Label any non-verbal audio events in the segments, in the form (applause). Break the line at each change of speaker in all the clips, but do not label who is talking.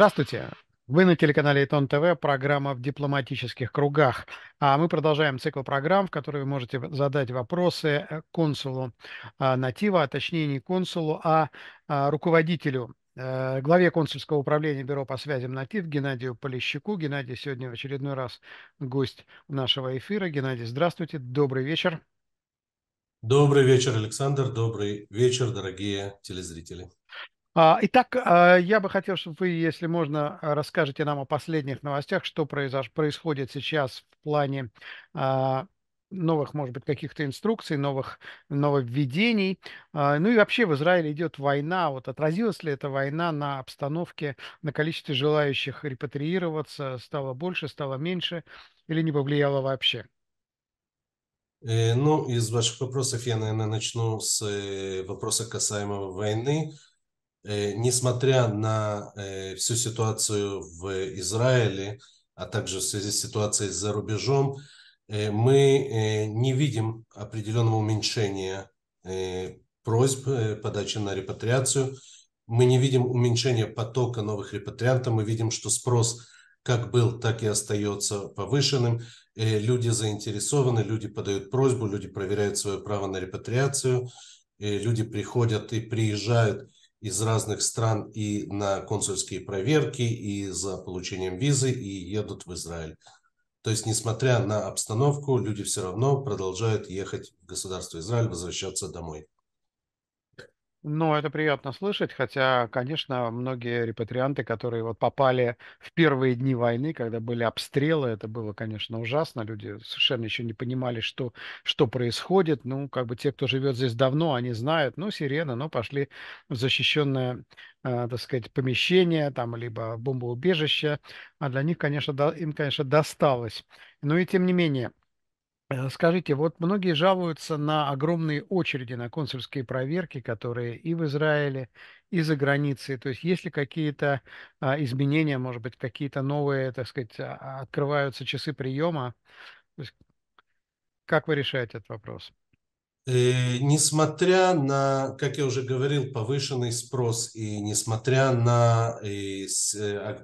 Здравствуйте. Вы на телеканале Итон ТВ, программа «В дипломатических кругах». А мы продолжаем цикл программ, в которой вы можете задать вопросы э, консулу а, Натива, а точнее не консулу, а, а руководителю э, главе консульского управления Бюро по связям НАТИВ Геннадию Полищаку. Геннадий сегодня в очередной раз гость нашего эфира. Геннадий, здравствуйте, добрый вечер.
Добрый вечер, Александр. Добрый вечер, дорогие телезрители.
А, итак, а, я бы хотел, чтобы вы, если можно, а, расскажете нам о последних новостях, что произош... происходит сейчас в плане новых, может быть, каких-то инструкций, новых нововведений. Ну и вообще в Израиле идет война. Вот отразилась ли эта война на обстановке, на количестве желающих репатриироваться? Стало больше, стало меньше или не повлияло вообще?
Э, ну, из ваших вопросов я, наверное, начну с э, вопроса касаемого войны. Э, несмотря на э, всю ситуацию в Израиле, а также в связи с ситуацией за рубежом, э, мы не видим определенного уменьшения просьб подачи на репатриацию. Мы не видим уменьшения потока новых репатриантов. Мы видим, что спрос как был, так и остается повышенным. Люди заинтересованы, люди подают просьбу, люди проверяют свое право на репатриацию, люди приходят и приезжают – из разных стран и на консульские проверки, и за получением визы, и едут в Израиль. То есть, несмотря на обстановку, люди все равно продолжают ехать в государство Израиль, возвращаться домой.
Ну, это приятно слышать, хотя, конечно, многие репатрианты, которые вот попали в первые дни войны, когда были обстрелы, это было, конечно, ужасно. Люди совершенно еще не понимали, что, что происходит. Ну, как бы те, кто живет здесь давно, они знают, ну, сирена, ну, пошли в защищенное, э, так сказать, помещение, там, либо бомбоубежище. А для них, конечно, до, им, конечно, досталось. Но и тем не менее, Э, скажите, вот многие жалуются на огромные очереди на консульские проверки, которые и в Израиле, и за границей. То есть есть ли какие-то а, изменения, может быть, какие-то новые, так сказать, а, открываются часы приема? есть как вы решаете этот вопрос?
И, э, несмотря на, как я уже говорил, повышенный спрос и несмотря на и, э, с,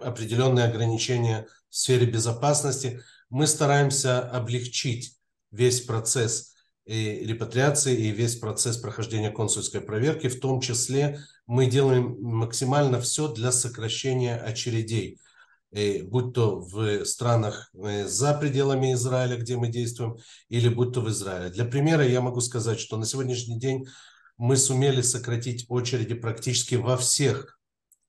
определенные ограничения в сфере безопасности, мы стараемся облегчить весь процесс и э, репатриации и весь процесс прохождения консульской проверки. В том числе мы делаем максимально все для сокращения очередей, э, будь то в странах э, за пределами Израиля, где мы действуем, или будь то в Израиле. Для примера я могу сказать, что на сегодняшний день мы сумели сократить очереди практически во всех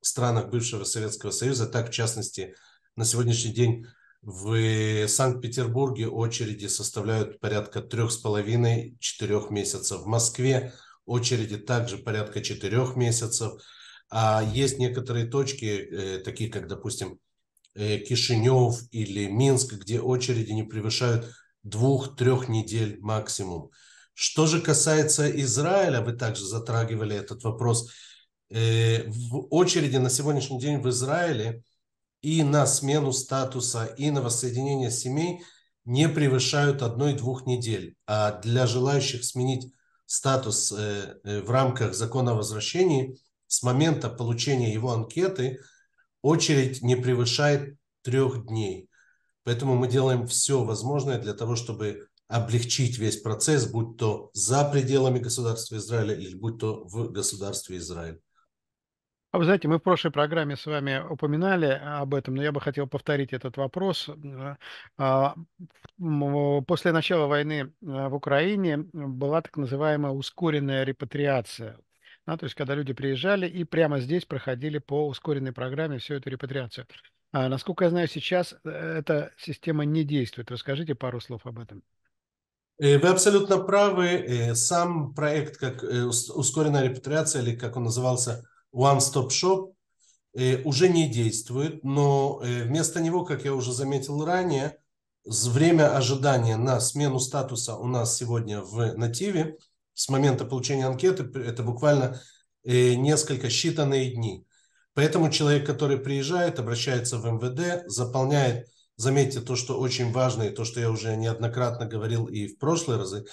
странах бывшего Советского Союза. Так, в частности, на сегодняшний день в Санкт-Петербурге очереди составляют порядка трех с половиной четырех месяцев. В Москве очереди также порядка четырех месяцев. А есть некоторые точки, э, такие как, допустим, э, Кишинев или Минск, где очереди не превышают двух-трех недель максимум. Что же касается Израиля, вы также затрагивали этот вопрос. Э, в очереди на сегодняшний день в Израиле и на смену статуса, и на воссоединение семей не превышают одной-двух недель. А для желающих сменить статус э, э, в рамках закона о возвращении с момента получения его анкеты очередь не превышает трех дней. Поэтому мы делаем все возможное для того, чтобы облегчить весь процесс, будь то за пределами государства Израиля или будь то в государстве Израиль.
А вы знаете, мы в прошлой программе с вами упоминали а, об этом, но я бы хотел повторить этот вопрос. Э, а, после начала войны э, в Украине была так называемая ускоренная репатриация. Да, то есть, когда люди приезжали и прямо здесь проходили по ускоренной программе всю эту репатриацию. А, насколько я знаю, сейчас э, эта система не действует. Расскажите пару слов об этом. Вы абсолютно
правы. Сам проект, как ускоренная репатриация, или как он назывался, One Stop Shop э, уже не действует, но э, вместо него, как я уже заметил ранее, время ожидания на смену статуса у нас сегодня в нативе с момента получения анкеты, это буквально э, несколько считанные дни. Поэтому человек, который приезжает, обращается в МВД, заполняет, заметьте то, что очень важно, и то, что я уже неоднократно говорил и в прошлые разы,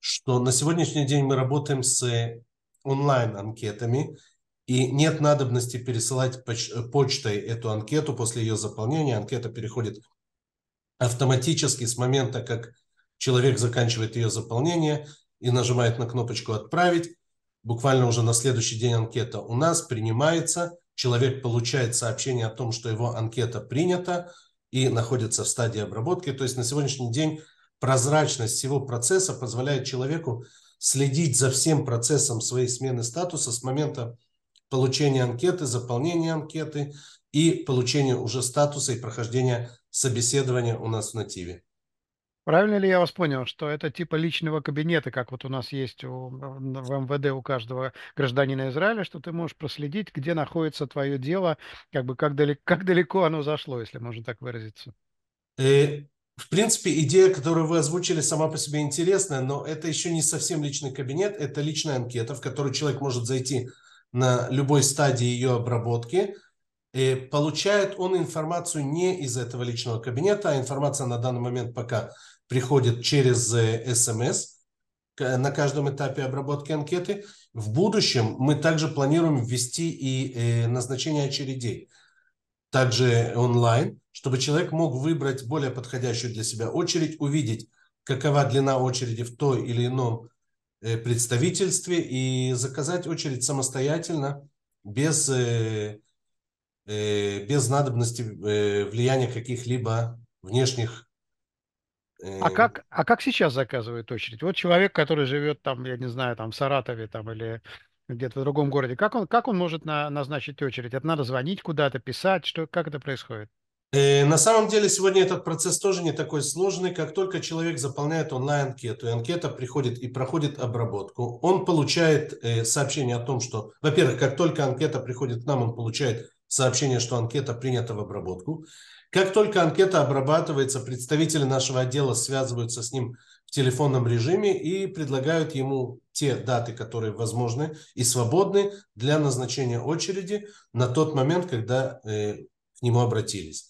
что на сегодняшний день мы работаем с онлайн-анкетами, и нет надобности пересылать э, почтой эту анкету после ее заполнения. Анкета переходит автоматически с момента, как человек заканчивает ее заполнение и нажимает на кнопочку «Отправить». Буквально уже на следующий день анкета у нас принимается. Человек получает сообщение о том, что его анкета принята и находится в стадии обработки. То есть на сегодняшний день прозрачность всего процесса позволяет человеку следить за всем процессом своей смены статуса с момента получение анкеты, заполнение анкеты и получение уже статуса и прохождение собеседования у нас в нативе.
Правильно ли я вас понял, что это типа личного кабинета, как вот у нас есть у, в МВД у каждого гражданина Израиля, что ты можешь проследить, где находится твое дело, как бы как, далеко, как далеко оно зашло, если можно так выразиться?
И, э, в принципе, идея, которую вы озвучили, сама по себе интересная, но это еще не совсем личный кабинет, это личная анкета, в которую человек может зайти на любой стадии ее обработки, и получает он информацию не из этого личного кабинета, а информация на данный момент пока приходит через э, СМС на каждом этапе обработки анкеты. В будущем мы также планируем ввести и э, назначение очередей, также онлайн, чтобы человек мог выбрать более подходящую для себя очередь, увидеть, какова длина очереди в той или ином Э, представительстве и заказать очередь самостоятельно, без, э, э, без надобности влияния каких-либо внешних
а как, а как сейчас заказывают очередь? Вот человек, который живет там, я не знаю, там в Саратове там, или где-то в другом городе, как он, как он может на, назначить очередь? Это надо звонить куда-то, писать, что, как это происходит?
Э, на самом деле сегодня этот процесс тоже не такой сложный. Как только человек заполняет онлайн-анкету, и анкета приходит и проходит обработку, он получает э, сообщение о том, что, во-первых, как только анкета приходит к нам, он получает сообщение, что анкета принята в обработку. Как только анкета обрабатывается, представители нашего отдела связываются с ним в телефонном режиме и предлагают ему те даты, которые возможны и свободны для назначения очереди на тот момент, когда э, к нему обратились.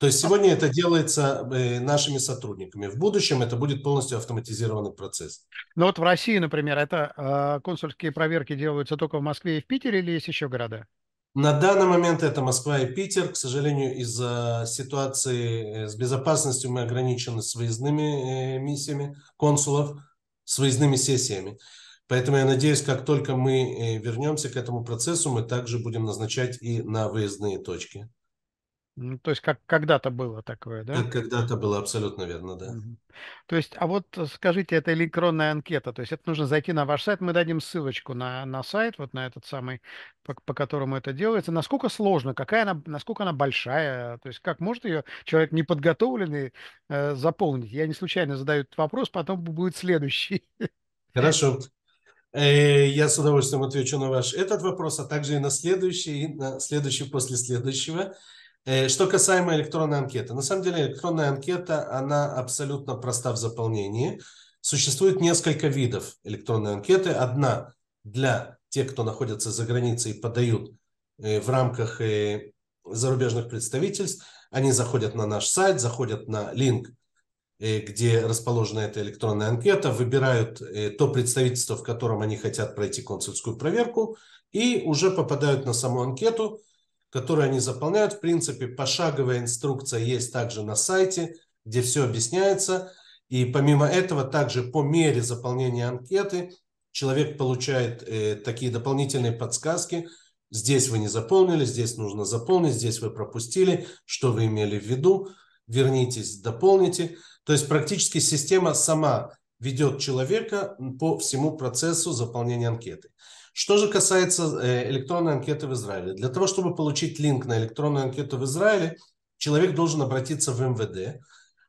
То есть сегодня это делается э, нашими сотрудниками. В будущем это будет полностью автоматизированный процесс.
Ну вот в России, например, это а, консульские проверки делаются только в Москве и в Питере или есть еще города?
На данный момент это Москва и Питер. К сожалению, из-за ситуации э, с безопасностью мы ограничены с выездными э, миссиями консулов, с выездными сессиями. Поэтому я надеюсь, как только мы вернемся к этому процессу, мы также будем назначать и на выездные точки.
Ну, то есть как когда-то было такое, да? Как
когда-то было, абсолютно верно, да. Угу.
То есть, а вот э, скажите, это электронная анкета, то есть это нужно зайти на ваш сайт, мы дадим ссылочку на, на сайт, вот на этот самый, по, по которому это делается. Насколько сложно, какая она, насколько она большая, то есть как может ее человек неподготовленный э, заполнить? Я не случайно задаю этот вопрос, потом будет следующий. Хорошо.
Э, я с удовольствием отвечу на ваш этот вопрос, а также и на следующий, и на следующий после следующего. Э, что касаемо электронной анкеты. На самом деле электронная анкета, она абсолютно проста в заполнении. Существует несколько видов электронной анкеты. Одна для тех, кто находится за границей и подают э, в рамках э, зарубежных представительств. Они заходят на наш сайт, заходят на линк, где расположена эта электронная анкета, выбирают то представительство, в котором они хотят пройти консульскую проверку, и уже попадают на саму анкету – которые они заполняют. В принципе, пошаговая инструкция есть также на сайте, где все объясняется. И помимо этого, также по мере заполнения анкеты человек получает э, такие дополнительные подсказки. Здесь вы не заполнили, здесь нужно заполнить, здесь вы пропустили, что вы имели в виду, вернитесь, дополните. То есть практически система сама ведет человека по всему процессу заполнения анкеты. Что же касается э, электронной анкеты в Израиле. Для того, чтобы получить линк на электронную анкету в Израиле, человек должен обратиться в МВД,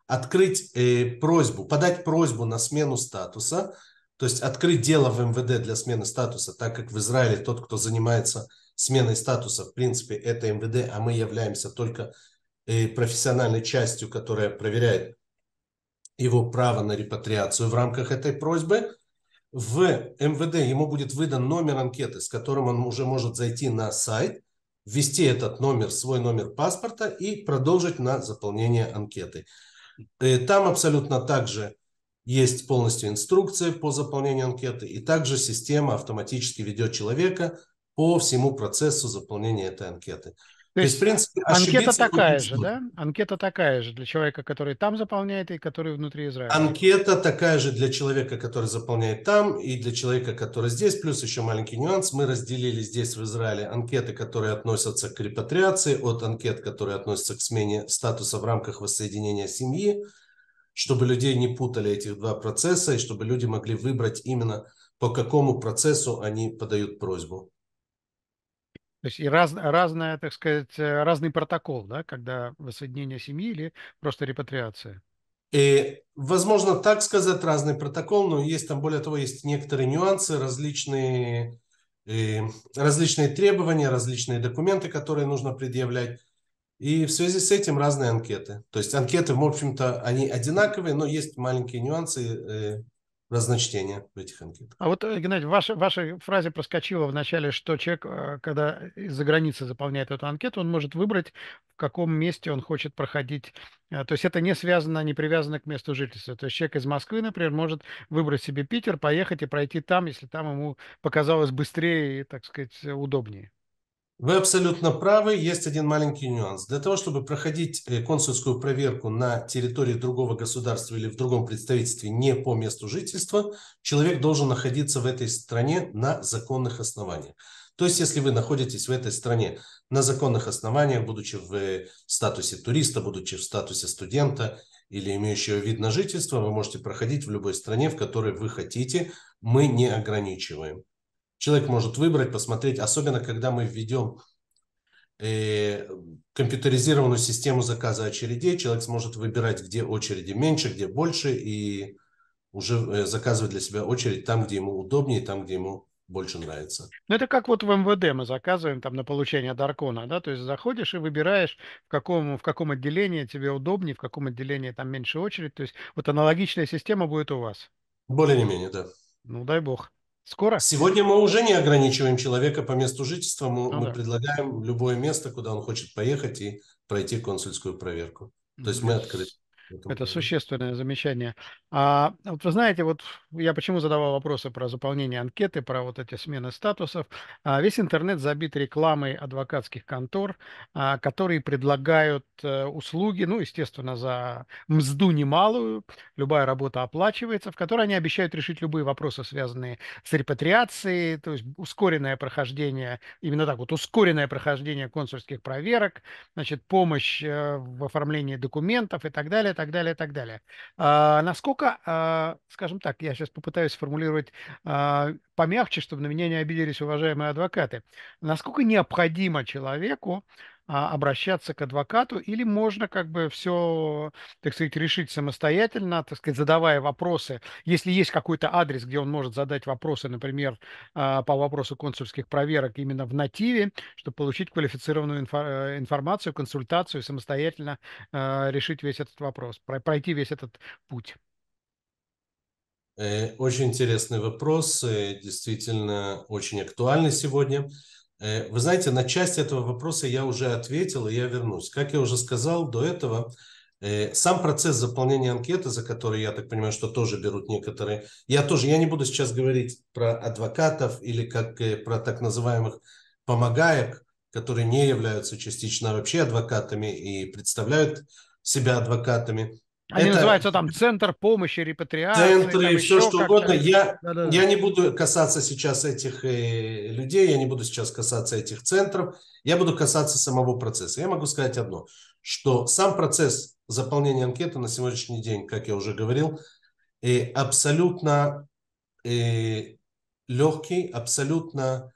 открыть э, просьбу, подать просьбу на смену статуса, то есть открыть дело в МВД для смены статуса, так как в Израиле тот, кто занимается сменой статуса, в принципе, это МВД, а мы являемся только э, профессиональной частью, которая проверяет его право на репатриацию в рамках этой просьбы – в МВД ему будет выдан номер анкеты, с которым он уже может зайти на сайт, ввести этот номер, свой номер паспорта и продолжить на заполнение анкеты. Э, там абсолютно также есть полностью инструкция по заполнению анкеты, и также система автоматически ведет человека по всему процессу заполнения этой анкеты. То есть, в принципе, анкета такая же, да?
Анкета такая же для человека, который там заполняет и который внутри Израиля.
Анкета такая же для человека, который заполняет там и для человека, который здесь. Плюс еще маленький нюанс. Мы разделили здесь в Израиле анкеты, которые относятся к репатриации, от анкет, которые относятся к смене статуса в рамках воссоединения семьи, чтобы людей не путали этих два процесса и чтобы люди могли выбрать именно по какому процессу они подают просьбу.
То есть и раз, разная, так сказать, э, разный протокол, да, когда воссоединение семьи или просто репатриация. И, э,
возможно, так сказать, разный протокол, но есть там, более того, есть некоторые нюансы, различные, и, э, различные требования, различные документы, которые нужно предъявлять. И в связи с этим разные анкеты. То есть анкеты, в общем-то, они одинаковые, но есть маленькие нюансы, разночтение в этих анкетах.
А вот, э, Геннадий, в вашей, в вашей фразе проскочило в начале, что человек, э, когда из-за границы заполняет эту анкету, он может выбрать, в каком месте он хочет проходить. Э, то есть это не связано, не привязано к месту жительства. То есть человек из Москвы, например, может выбрать себе Питер, поехать и пройти там, если там ему показалось быстрее и, так сказать, удобнее.
Вы абсолютно правы. Есть один маленький нюанс. Для того, чтобы проходить э, консульскую проверку на территории другого государства или в другом представительстве не по месту жительства, человек должен находиться в этой стране на законных основаниях. То есть, если вы находитесь в этой стране на законных основаниях, будучи в э, статусе туриста, будучи в статусе студента или имеющего вид на жительство, вы можете проходить в любой стране, в которой вы хотите. Мы не ограничиваем человек может выбрать, посмотреть, особенно когда мы введем э, компьютеризированную систему заказа очередей, человек сможет выбирать, где очереди меньше, где больше, и уже э, заказывать для себя очередь там, где ему удобнее, там, где ему больше нравится.
Ну, это как вот в МВД мы заказываем там на получение Даркона, да, то есть заходишь и выбираешь, в каком, в каком отделении тебе удобнее, в каком отделении там меньше очередь, то есть вот аналогичная система будет у вас. Более-менее,
да. Ну, дай бог. Скоро? Сегодня мы уже не ограничиваем человека по месту жительства. Мы, ну, мы да. предлагаем любое место, куда он хочет поехать и пройти консульскую проверку. То есть мы открыты.
Это, существенное замечание. А вот вы знаете, вот я почему задавал вопросы про заполнение анкеты, про вот эти смены статусов. А весь интернет забит рекламой адвокатских контор, а, которые предлагают а, услуги, ну, естественно, за мзду немалую. Любая работа оплачивается, в которой они обещают решить любые вопросы, связанные с репатриацией, то есть ускоренное прохождение, именно так вот, ускоренное прохождение консульских проверок, значит, помощь э, в оформлении документов и так далее так далее, и так далее. А, насколько, а, скажем так, я сейчас попытаюсь сформулировать а, помягче, чтобы на меня не обиделись уважаемые адвокаты, насколько необходимо человеку а, обращаться к адвокату, или можно как бы все, так сказать, решить самостоятельно, так сказать, задавая вопросы. Если есть какой-то адрес, где он может задать вопросы, например, а, по вопросу консульских проверок именно в нативе, чтобы получить квалифицированную э, информацию, консультацию, самостоятельно а, решить весь этот вопрос, пройти весь этот путь.
Э, очень интересный вопрос, э, действительно очень актуальный сегодня. Э, вы знаете, на часть этого вопроса я уже ответил, и я вернусь. Как я уже сказал до этого, э, сам процесс заполнения анкеты, за который, я так понимаю, что тоже берут некоторые, я тоже, я не буду сейчас говорить про адвокатов или как э, про так называемых помогаек, которые не являются частично вообще адвокатами и представляют себя адвокатами.
Они это... называются там центр помощи, репатриации. Центры, все что угодно. Я, я не буду
касаться сейчас этих э, людей, я не буду сейчас касаться этих центров, я буду касаться самого процесса. Я могу сказать одно, что сам процесс заполнения анкеты на сегодняшний день, как я уже говорил, э, абсолютно э, легкий, абсолютно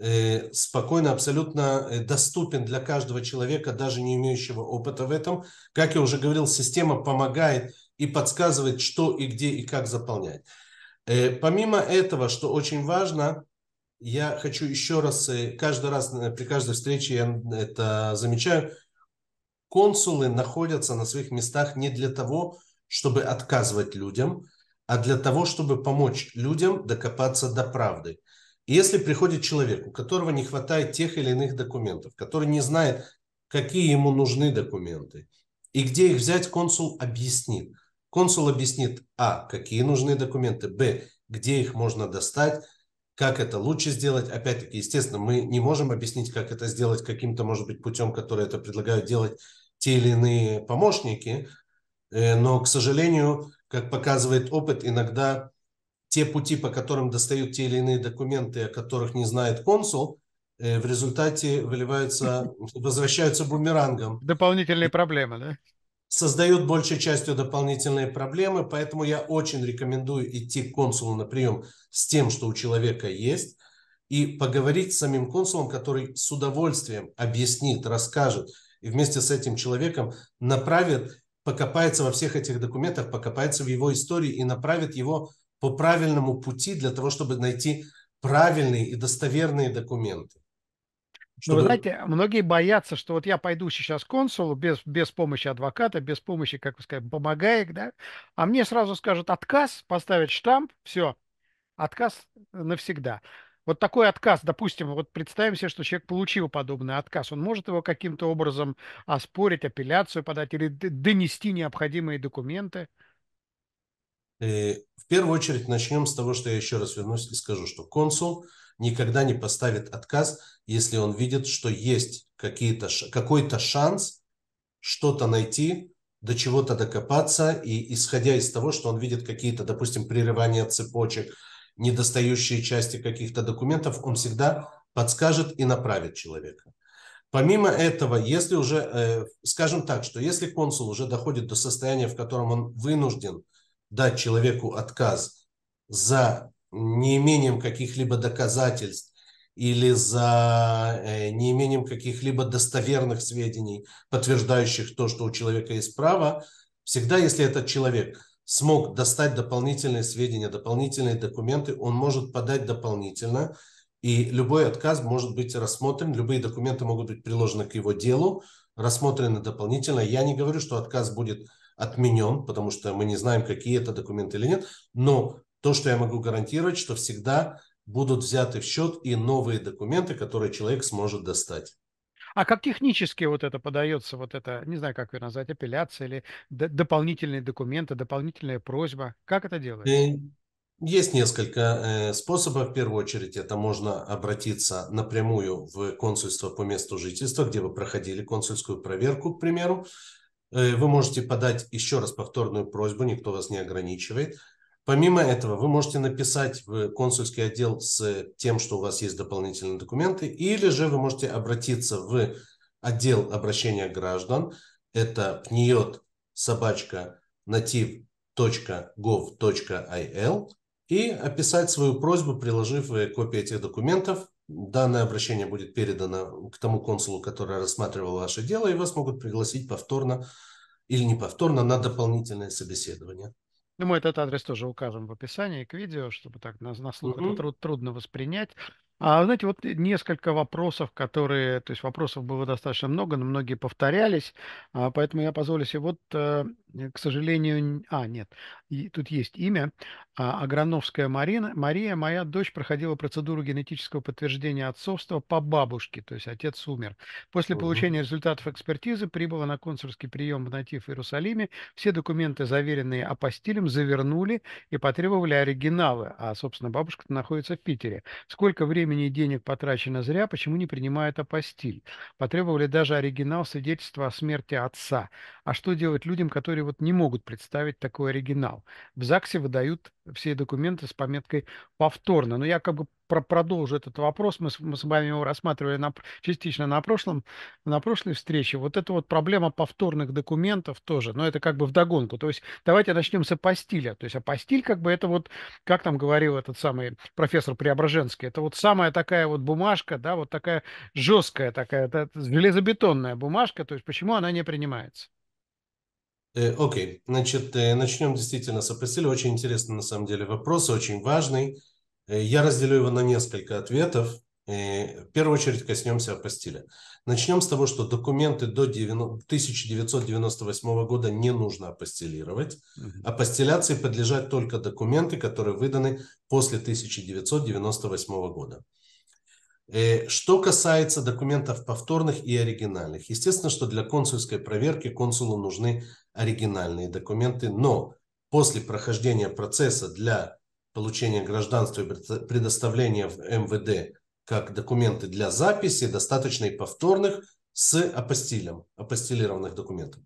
Э, спокойно, абсолютно э, доступен для каждого человека, даже не имеющего опыта в этом. Как я уже говорил, система помогает и подсказывает, что и где и как заполнять. Э, помимо этого, что очень важно, я хочу еще раз, каждый раз при каждой встрече я это замечаю, консулы находятся на своих местах не для того, чтобы отказывать людям, а для того, чтобы помочь людям докопаться до правды. Если приходит человек, у которого не хватает тех или иных документов, который не знает, какие ему нужны документы и где их взять, консул объяснит. Консул объяснит, а, какие нужны документы, б, где их можно достать, как это лучше сделать. Опять-таки, естественно, мы не можем объяснить, как это сделать каким-то, может быть, путем, который это предлагают делать те или иные помощники, э, но, к сожалению, как показывает опыт, иногда те пути, по которым достают те или иные документы, о которых не знает консул, э, в результате выливаются, (laughs) возвращаются бумерангом.
Дополнительные проблемы, да?
Создают большей частью дополнительные проблемы, поэтому я очень рекомендую идти к консулу на прием с тем, что у человека есть, и поговорить с самим консулом, который с удовольствием объяснит, расскажет, и вместе с этим человеком направит, покопается во всех этих документах, покопается в его истории и направит его по правильному пути для того, чтобы найти правильные и достоверные документы.
Ну, чтобы... вы знаете, многие боятся, что вот я пойду сейчас к консулу без, без помощи адвоката, без помощи, как вы сказали, помогаек, да, а мне сразу скажут отказ, поставить штамп, все, отказ навсегда. Вот такой отказ, допустим, вот представим себе, что человек получил подобный отказ, он может его каким-то образом оспорить, апелляцию подать или донести необходимые документы?
Э, в первую очередь начнем с того, что я еще раз вернусь и скажу, что консул никогда не поставит отказ, если он видит, что есть какие-то, какой-то шанс что-то найти, до чего-то докопаться, и исходя из того, что он видит какие-то, допустим, прерывания цепочек, недостающие части каких-то документов, он всегда подскажет и направит человека. Помимо этого, если уже, э, скажем так, что если консул уже доходит до состояния, в котором он вынужден – дать человеку отказ за неимением каких-либо доказательств или за э, неимением каких-либо достоверных сведений, подтверждающих то, что у человека есть право, всегда, если этот человек смог достать дополнительные сведения, дополнительные документы, он может подать дополнительно, и любой отказ может быть рассмотрен, любые документы могут быть приложены к его делу, рассмотрены дополнительно. Я не говорю, что отказ будет отменен, потому что мы не знаем, какие это документы или нет. Но то, что я могу гарантировать, что всегда будут взяты в счет и новые документы, которые человек сможет достать.
А как технически вот это подается, вот это, не знаю, как ее назвать, апелляция или д- дополнительные документы, дополнительная просьба? Как это делается? Э,
есть несколько э, способов. В первую очередь, это можно обратиться напрямую в консульство по месту жительства, где вы проходили консульскую проверку, к примеру. Э, вы можете подать еще раз повторную просьбу, никто вас не ограничивает. Помимо этого, вы можете написать в консульский отдел с тем, что у вас есть дополнительные документы, или же вы можете обратиться в отдел обращения граждан. Это пниет собачка nativ.gov.il и описать свою просьбу, приложив э, копии этих документов Данное обращение будет передано к тому консулу, который рассматривал ваше дело, и вас могут пригласить повторно или не повторно на дополнительное собеседование.
Ну, мы этот адрес тоже укажем в описании к видео, чтобы так на слух угу. это труд, трудно воспринять. А, знаете, вот э, несколько вопросов, которые, то есть вопросов было достаточно много, но многие повторялись, а, поэтому я позволю себе, вот, э, к сожалению, а, нет, и тут есть имя, а, Аграновская Марина, Мария, моя дочь проходила процедуру генетического подтверждения отцовства по бабушке, то есть отец умер. После Мгм. получения результатов экспертизы прибыла на консульский прием в Натив в Иерусалиме, все документы, заверенные апостилем, завернули и потребовали оригиналы, а, собственно, бабушка находится в Питере. Сколько времени времени и денег потрачено зря, почему не принимают апостиль? Потребовали даже оригинал свидетельства о смерти отца. А что делать людям, которые вот не могут представить такой оригинал? В ЗАГСе выдают все документы с пометкой «повторно». Но я как бы про продолжу этот вопрос. Мы с, мы с вами его рассматривали на, частично на, прошлом, на прошлой встрече. Вот эта вот проблема повторных документов тоже, но это как бы вдогонку. То есть давайте начнем с апостиля. То есть апостиль как бы это вот, как там говорил этот самый профессор Преображенский, это вот самая такая вот бумажка, да, вот такая жесткая такая, это железобетонная бумажка. То есть почему она не принимается?
Э, окей, okay. значит, э, начнем действительно с апостиля. Очень интересный, на самом деле, вопрос, очень важный. Э, я разделю его на несколько ответов. Э, в первую очередь коснемся апостиля. Начнем с того, что документы до 1998 года не нужно апостилировать. Апостиляции подлежат только документы, которые выданы после 1998 года. Э, что касается документов повторных и оригинальных, естественно, что для консульской проверки консулу нужны оригинальные документы, но после прохождения процесса для получения гражданства и предоставления в МВД как документы для записи, достаточно и повторных с апостилем, апостилированных документов.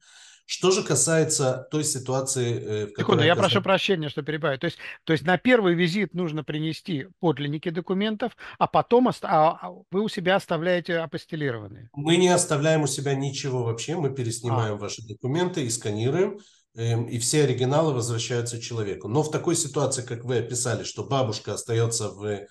Что же касается той ситуации, э, в которой... Секунду, я прошу
прощения, что перебиваю. То есть, то есть на первый визит нужно принести подлинники документов, а потом ост... А, а вы у себя оставляете апостелированные? Мы не
оставляем у себя ничего вообще, мы переснимаем а. ваши документы и сканируем, Эм, и все оригиналы возвращаются человеку. Но в такой ситуации, как вы описали, что бабушка остается в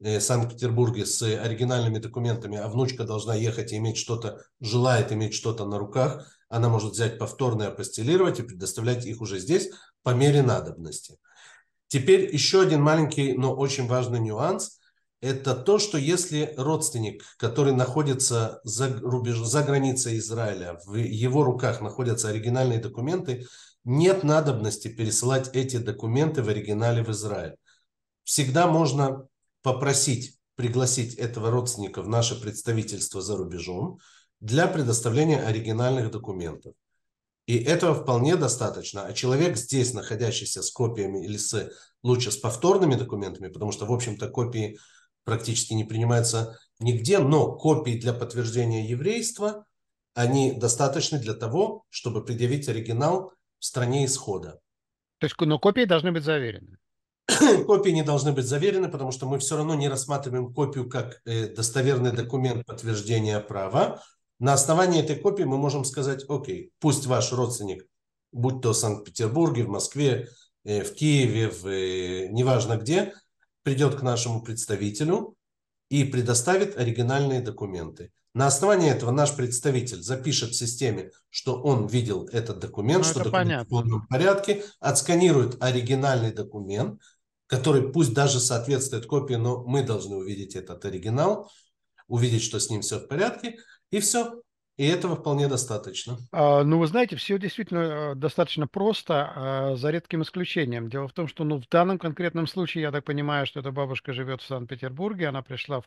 э, Санкт-Петербурге с оригинальными документами, а внучка должна ехать и иметь что-то, желает иметь что-то на руках, она может взять повторные, апостелировать и предоставлять их уже здесь по мере надобности. Теперь еще один маленький, но очень важный нюанс – это то, что если родственник, который находится за, рубеж, за границей Израиля, в его руках находятся оригинальные документы, нет надобности пересылать эти документы в оригинале в Израиль. Всегда можно попросить пригласить этого родственника в наше представительство за рубежом для предоставления оригинальных документов. И этого вполне достаточно. А человек здесь, находящийся с копиями или с лучше с повторными документами, потому что, в общем-то, копии практически не принимается нигде, но копии для подтверждения еврейства, они достаточны для того, чтобы предъявить оригинал в стране исхода. То есть, но копии должны быть заверены? (clears throat) копии не должны быть заверены, потому что мы все равно не рассматриваем копию как э, достоверный документ подтверждения права. На основании этой копии мы можем сказать, окей, пусть ваш родственник, будь то в Санкт-Петербурге, в Москве, э, в Киеве, в, э, неважно где, придет к нашему представителю и предоставит оригинальные документы. На основании этого наш представитель запишет в системе, что он видел этот документ, ну, что это документ понятно. в порядке, отсканирует оригинальный документ, который пусть даже соответствует копии, но мы должны увидеть этот оригинал, увидеть, что с ним все в порядке, и все. И этого вполне достаточно.
А, ну, вы знаете, все действительно э, достаточно просто, а, за редким исключением. Дело в том, что ну, в данном конкретном случае, я так понимаю, что эта бабушка живет в Санкт-Петербурге, она пришла в,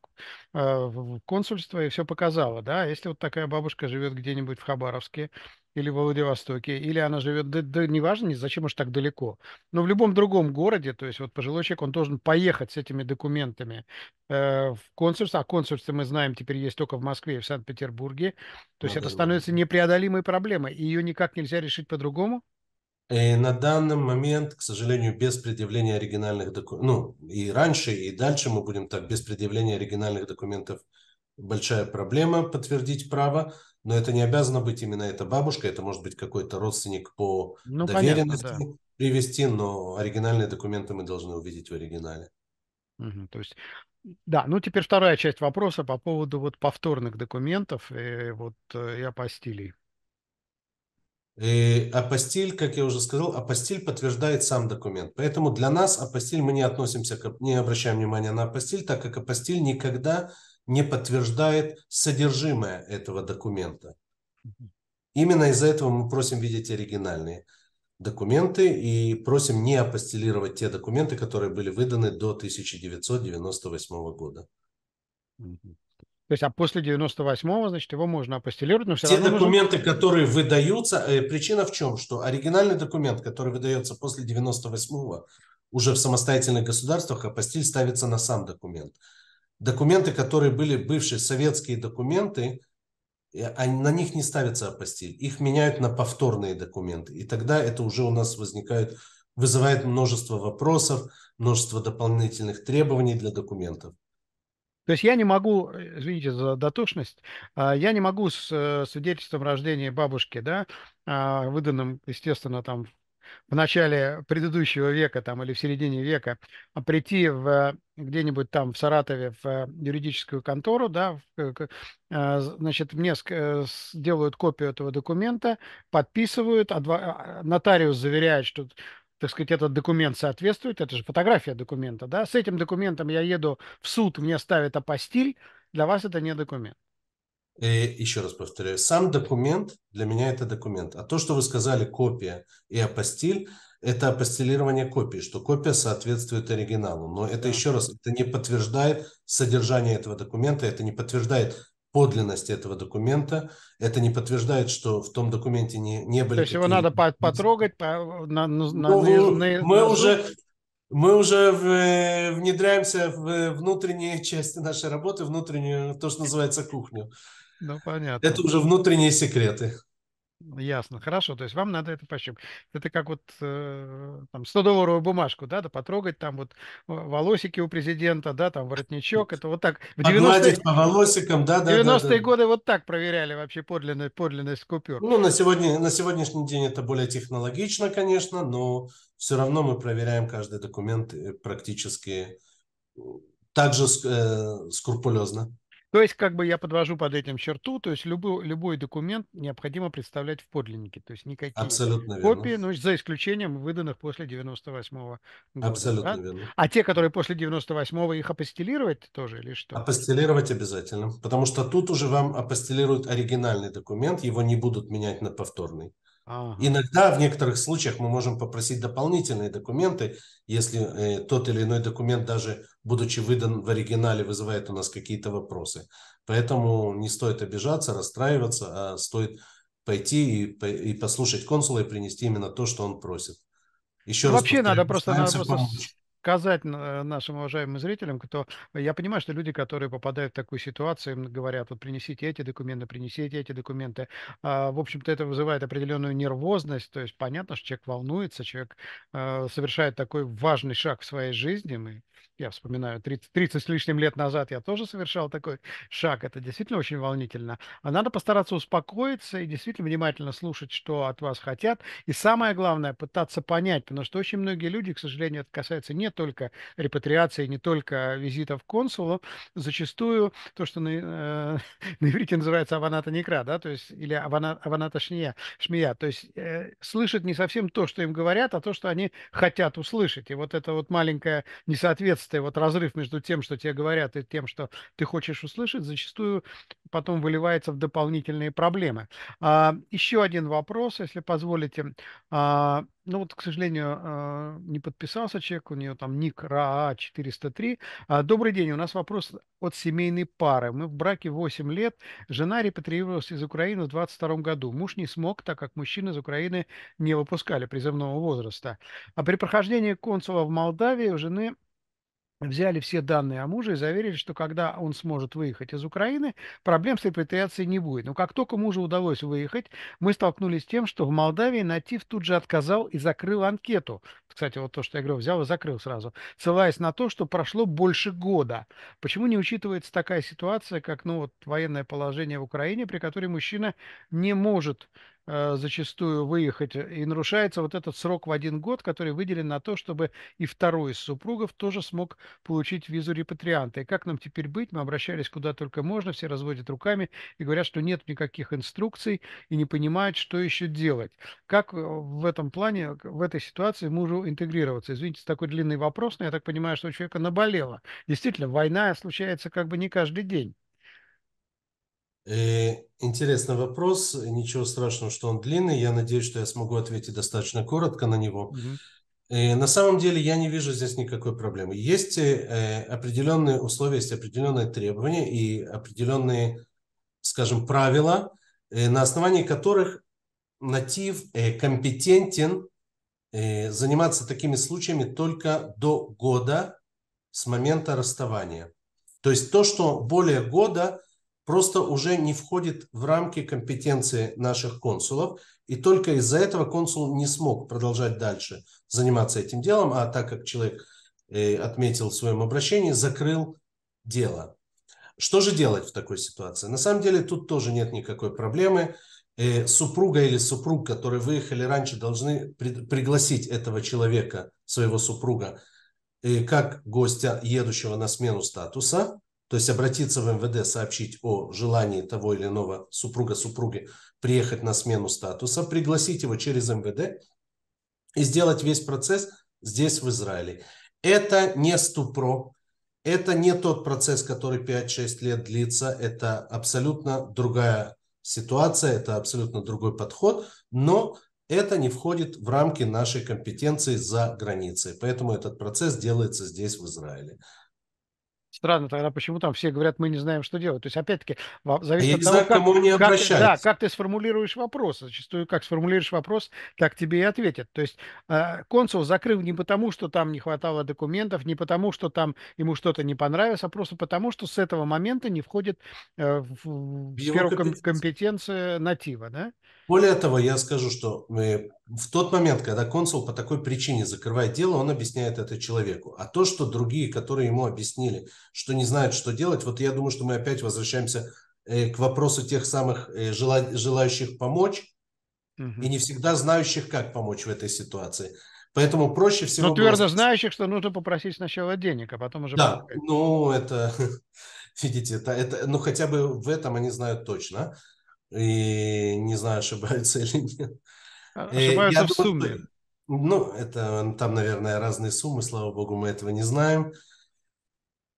а, в консульство и все показала. Да? Если вот такая бабушка живет где-нибудь в Хабаровске, или в Владивостоке, или она живет, да, да неважно, зачем уж так далеко, но в любом другом городе, то есть вот пожилой человек, он должен поехать с этими документами э, в консульство, а консульство мы знаем теперь есть только в Москве и в Санкт-Петербурге, то есть Надо ну это становится непреодолимой проблемой, и ее никак нельзя решить по-другому?
И э, на данный момент, к сожалению, без предъявления оригинальных документов, ну и раньше, и дальше мы будем так, без предъявления оригинальных документов большая проблема подтвердить право но это не обязано быть именно эта бабушка, это может быть какой-то родственник по ну, доверенности понятно, да. привести, но оригинальные документы мы должны увидеть в оригинале. Угу, то есть,
да, ну теперь вторая часть вопроса по поводу вот повторных документов и э, вот э, и апостилей.
И э, апостиль, как я уже сказал, апостиль подтверждает сам документ. Поэтому для нас апостиль мы не относимся, к, не обращаем внимания на апостиль, так как апостиль никогда не подтверждает содержимое этого документа. Именно из-за этого мы просим видеть оригинальные документы и просим не апостелировать те документы, которые были выданы до 1998 года.
То есть, а после 98-го, значит, его можно апостелировать, но все Те документы, нужно... которые выдаются,
э, причина в чем, что оригинальный документ, который выдается после 98-го, уже в самостоятельных государствах апостиль ставится на сам документ документы, которые были бывшие советские документы, на них не ставится апостиль, их меняют на повторные документы. И тогда это уже у нас возникает, вызывает множество вопросов, множество дополнительных требований для документов.
То есть я не могу, извините за дотошность, а, я не могу с э, свидетельством рождения бабушки, да, а, выданным, естественно, там в начале предыдущего века там, или в середине века а прийти в, где-нибудь там в Саратове в юридическую контору, да, в, а, значит, мне э, делают копию этого документа, подписывают, адва... А, нотариус заверяет, что так сказать, этот документ соответствует, это же фотография документа, да, с этим документом я еду в суд, мне ставят апостиль, для вас это не документ.
И еще раз повторяю, сам документ для меня это документ. А то, что вы сказали копия и апостиль, это апостилирование копии, что копия соответствует оригиналу. Но это еще раз, это не подтверждает содержание этого документа, это не подтверждает подлинность этого документа. Это не подтверждает, что в том документе не, не были... То есть его надо
потрогать, по, на, на, ну, ну, на, мы уже...
Мы уже в, внедряемся в внутренние (laughs) части нашей работы, внутреннюю, то, что называется, кухню.
Ну, понятно. Это уже внутренние секреты. Ясно, хорошо. То есть вам надо это пощупать. Это как вот э, там 100-долларовую бумажку, да, да, потрогать там вот волосики у президента, да, там воротничок. Это вот так. В 90 по волосикам, да, да. 90-е да, да. годы вот так проверяли вообще подлинность, подлинность купюр. Ну, на, сегодня,
на сегодняшний день это более технологично, конечно, но все равно мы проверяем каждый документ э, практически также э, э скрупулезно.
То есть, как бы я подвожу под этим черту, то есть любой, любой документ необходимо представлять в подлиннике, то есть никакие Абсолютно копии, верно. ну, за исключением выданных после 98 -го года. Абсолютно да? верно. А те, которые после 98-го, их апостелировать тоже или что? Апостелировать обязательно,
потому что тут уже вам апостелируют оригинальный документ, его не будут менять на повторный. Иногда в некоторых случаях мы можем попросить дополнительные документы, если э, тот или иной документ, даже будучи выдан в оригинале, вызывает у нас какие-то вопросы. Поэтому не стоит обижаться, расстраиваться, а стоит пойти и, по, и послушать консула и принести именно то, что он просит. Еще ну, раз вообще надо просто, надо просто помочь
сказать э, нашим уважаемым зрителям, кто, э, я понимаю, что люди, которые попадают в такую ситуацию, им говорят, вот принесите эти документы, принесите эти документы. А, в общем-то, это вызывает определенную нервозность, то есть понятно, что человек волнуется, человек э, совершает такой важный шаг в своей жизни. Мы, я вспоминаю, 30, 30 с лишним лет назад я тоже совершал такой шаг, это действительно очень волнительно. А надо постараться успокоиться и действительно внимательно слушать, что от вас хотят, и самое главное, пытаться понять, потому что очень многие люди, к сожалению, это касается не только репатриации, не только визитов к консулу, зачастую то, что на, э, (laughs) на иврите называется аваната некра, да, то есть, или авана, аваната шния, шмия, то есть э, слышат не совсем то, что им говорят, а то, что они хотят услышать. И вот это вот маленькое несоответствие, вот разрыв между тем, что тебе говорят, и тем, что ты хочешь услышать, зачастую потом выливается в дополнительные проблемы. А, еще один вопрос, если позволите. А, ну вот, к сожалению, а, не подписался человек, у нее там ник РАА403. А, добрый день, у нас вопрос от семейной пары. Мы в браке 8 лет, жена репатриировалась из Украины в 22 году. Муж не смог, так как мужчины из Украины не выпускали призывного возраста. А при прохождении консула в Молдавии у жены взяли все данные о муже и заверили, что когда он сможет выехать из Украины, проблем с репатриацией не будет. Но как только мужу удалось выехать, мы столкнулись с тем, что в Молдавии натив тут же отказал и закрыл анкету. Кстати, вот то, что я говорил, взял и закрыл сразу, ссылаясь на то, что прошло больше года. Почему не учитывается такая ситуация, как ну, вот, военное положение в Украине, при которой мужчина не может Э, зачастую выехать, э, и нарушается вот этот срок в один год, который выделен на то, чтобы и второй из супругов тоже смог получить визу репатрианта. И как нам теперь быть? Мы обращались куда только можно, все разводят руками и говорят, что нет никаких инструкций и не понимают, что еще делать. Как э, в этом плане, в этой ситуации мужу интегрироваться? Извините, такой длинный вопрос, но я так понимаю, что у человека наболело. Действительно, война случается как бы не каждый день.
Э, интересный вопрос. Ничего страшного, что он длинный. Я надеюсь, что я смогу ответить достаточно коротко на него. Угу. mm На самом деле я не вижу здесь никакой проблемы. Есть э, определенные условия, есть определенные требования и определенные, скажем, правила, на основании которых натив компетентен заниматься такими случаями только до года с момента расставания. То есть то, что более года – просто уже не входит в рамки компетенции наших консулов, и только из-за этого консул не смог продолжать дальше заниматься этим делом, а так как человек э, отметил в своем обращении, закрыл дело. Что же делать в такой ситуации? На самом деле тут тоже нет никакой проблемы. Э, супруга или супруг, которые выехали раньше, должны пригласить этого человека, своего супруга, э, как гостя, едущего на смену статуса то есть обратиться в МВД, сообщить о желании того или иного супруга-супруги приехать на смену статуса, пригласить его через МВД и сделать весь процесс здесь, в Израиле. Это не ступро, это не тот процесс, который 5-6 лет длится, это абсолютно другая ситуация, это абсолютно другой подход, но это не входит в рамки нашей компетенции за границей. Поэтому этот процесс делается здесь, в Израиле.
Странно тогда, почему там все говорят, мы не знаем, что делать. То есть, опять-таки, а зависит Я от того, как, кому Как, да, как ты сформулируешь вопрос. Зачастую, как сформулируешь вопрос, так тебе и ответят. То есть, э, консул закрыл не потому, что там не хватало документов, не потому, что там ему что-то не понравилось, а просто потому, что с этого момента не входит э, в, в сферу компетенции натива, да? Более того, я
скажу, что э, в тот момент, когда консул по такой причине закрывает дело, он объясняет это человеку. А то, что другие, которые ему объяснили, что не знают, что делать, вот я думаю, что мы опять возвращаемся э, к вопросу тех самых э, желающих помочь угу. и не всегда знающих, как помочь в этой ситуации. Поэтому проще всего... Но ну, твердо было...
знающих, что нужно попросить сначала денег, а потом уже... Да, помогать.
ну это, (laughs) видите, это, это, ну хотя бы в этом они знают точно. И не знаю, ошибаются или нет. А, э, ошибаются Я в думаю, сумме. Ну, это там, наверное, разные суммы, слава богу, мы этого не знаем.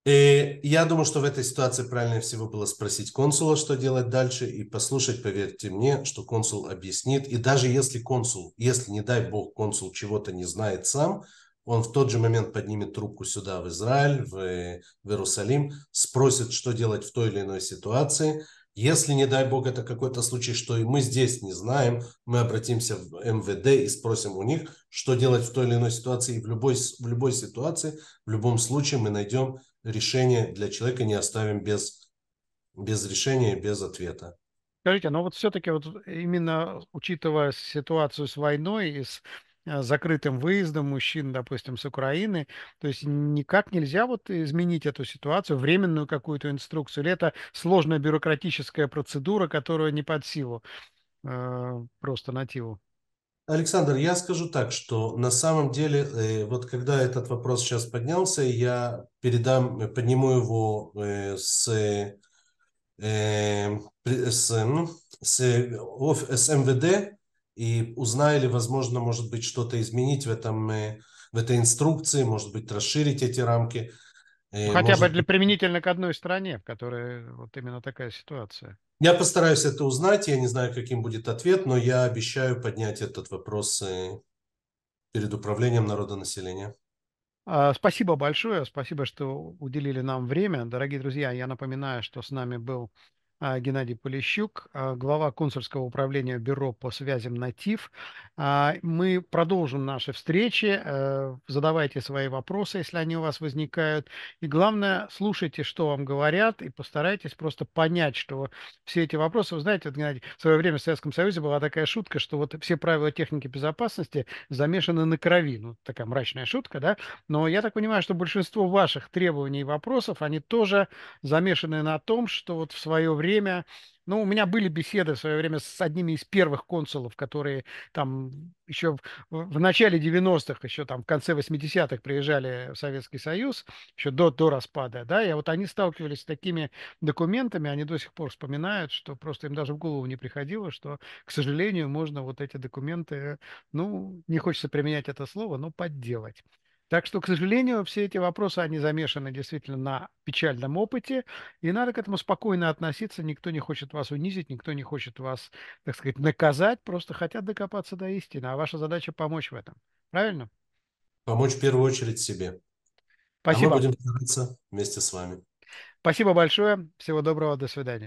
И э, я думаю, что в этой ситуации правильнее всего было спросить консула, что делать дальше, и послушать, поверьте мне, что консул объяснит. И даже если консул, если, не дай бог, консул чего-то не знает сам, он в тот же момент поднимет трубку сюда, в Израиль, в, э, в Иерусалим, спросит, что делать в той или иной ситуации – если, не дай бог, это какой-то случай, что и мы здесь не знаем, мы обратимся в МВД и спросим у них, что делать в той или иной ситуации. И в любой, в любой ситуации, в любом случае мы найдем решение для человека, не оставим без, без решения, без ответа.
Скажите, а но ну вот все-таки вот именно учитывая ситуацию с войной и с Э, закрытым выездом мужчин, допустим, с Украины. То есть никак нельзя вот изменить эту ситуацию, временную какую-то инструкцию. Или это сложная бюрократическая процедура, которая не под силу э, просто нативу?
Александр, я скажу так, что на самом деле, э, вот когда этот вопрос сейчас поднялся, я передам, подниму его с, с, ну, с, с МВД, и узнали, возможно, может быть, что-то изменить в, этом, э, в этой инструкции, может быть, расширить эти рамки. Э, ну, хотя может... бы для
применительно к одной стране, в которой вот именно такая ситуация.
Я постараюсь это узнать, я не знаю, каким будет ответ, но я обещаю поднять этот вопрос э, перед управлением народонаселения.
А, спасибо большое, спасибо, что уделили нам время. Дорогие друзья, я напоминаю, что с нами был а, Геннадий Полищук, а, глава консульского управления Бюро по связям «Натив». А, мы продолжим наши встречи. Э, задавайте свои вопросы, если они у вас возникают. И главное, слушайте, что вам говорят, и постарайтесь просто понять, что все эти вопросы... Вы знаете, вот, Геннадий, в свое время в Советском Союзе была такая шутка, что вот все правила техники безопасности замешаны на крови. Ну, такая мрачная шутка, да? Но я так понимаю, что большинство ваших требований и вопросов, они тоже замешаны на том, что вот в свое время время. Ну, у меня были беседы в свое время с одними из первых консулов, которые там еще в, в начале 90-х, еще там в конце 80-х приезжали в Советский Союз, еще до, до распада, да, и вот они сталкивались с такими документами, они до сих пор вспоминают, что просто им даже в голову не приходило, что, к сожалению, можно вот эти документы, ну, не хочется применять это слово, но подделать. Так что, к сожалению, все эти вопросы, они замешаны действительно на печальном опыте, и надо к этому спокойно относиться. Никто не хочет вас унизить, никто не хочет вас, так сказать, наказать, просто хотят докопаться до истины, а ваша задача помочь в этом. Правильно?
Помочь в первую очередь себе. Спасибо. А мы будем стараться вместе с вами.
Спасибо большое. Всего доброго. До свидания.